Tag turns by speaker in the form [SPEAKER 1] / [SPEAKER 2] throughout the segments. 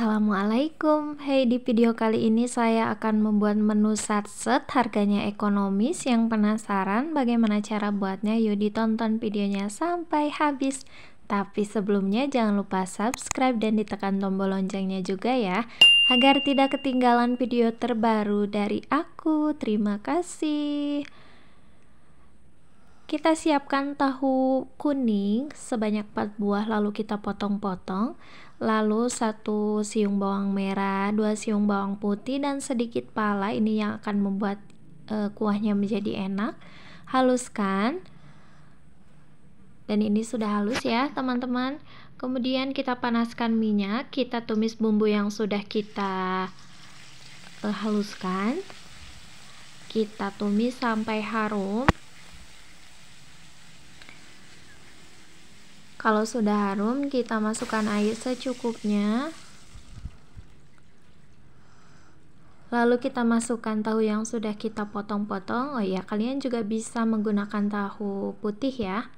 [SPEAKER 1] Assalamualaikum. Hey, di video kali ini saya akan membuat menu satset harganya ekonomis. Yang penasaran bagaimana cara buatnya? Yuk ditonton videonya sampai habis. Tapi sebelumnya jangan lupa subscribe dan ditekan tombol loncengnya juga ya agar tidak ketinggalan video terbaru dari aku. Terima kasih. Kita siapkan tahu kuning sebanyak 4 buah lalu kita potong-potong. Lalu satu siung bawang merah, dua siung bawang putih dan sedikit pala ini yang akan membuat e, kuahnya menjadi enak. Haluskan. Dan ini sudah halus ya, teman-teman. Kemudian kita panaskan minyak, kita tumis bumbu yang sudah kita e, haluskan. Kita tumis sampai harum. Kalau sudah harum, kita masukkan air secukupnya. Lalu kita masukkan tahu yang sudah kita potong-potong. Oh ya, kalian juga bisa menggunakan tahu putih ya.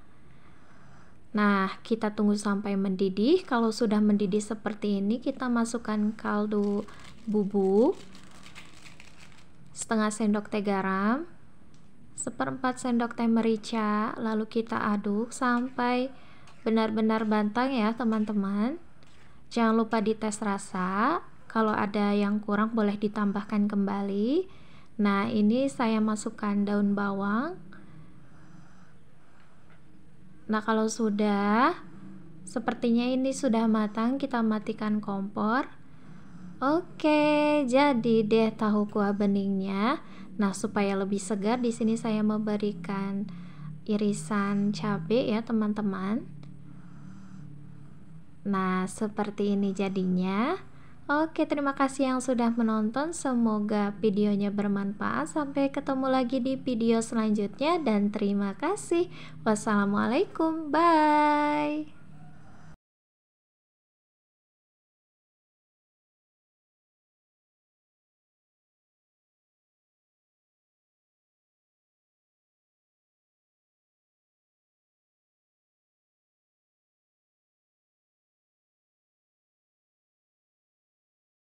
[SPEAKER 1] Nah, kita tunggu sampai mendidih. Kalau sudah mendidih seperti ini, kita masukkan kaldu bubuk setengah sendok teh garam, seperempat sendok teh merica, lalu kita aduk sampai benar-benar bantang ya teman-teman jangan lupa dites rasa kalau ada yang kurang boleh ditambahkan kembali nah ini saya masukkan daun bawang nah kalau sudah sepertinya ini sudah matang kita matikan kompor oke jadi deh tahu kuah beningnya nah supaya lebih segar di sini saya memberikan irisan cabe ya teman-teman Nah, seperti ini jadinya. Oke, terima kasih yang sudah menonton. Semoga videonya bermanfaat. Sampai ketemu lagi di video selanjutnya, dan terima kasih. Wassalamualaikum, bye.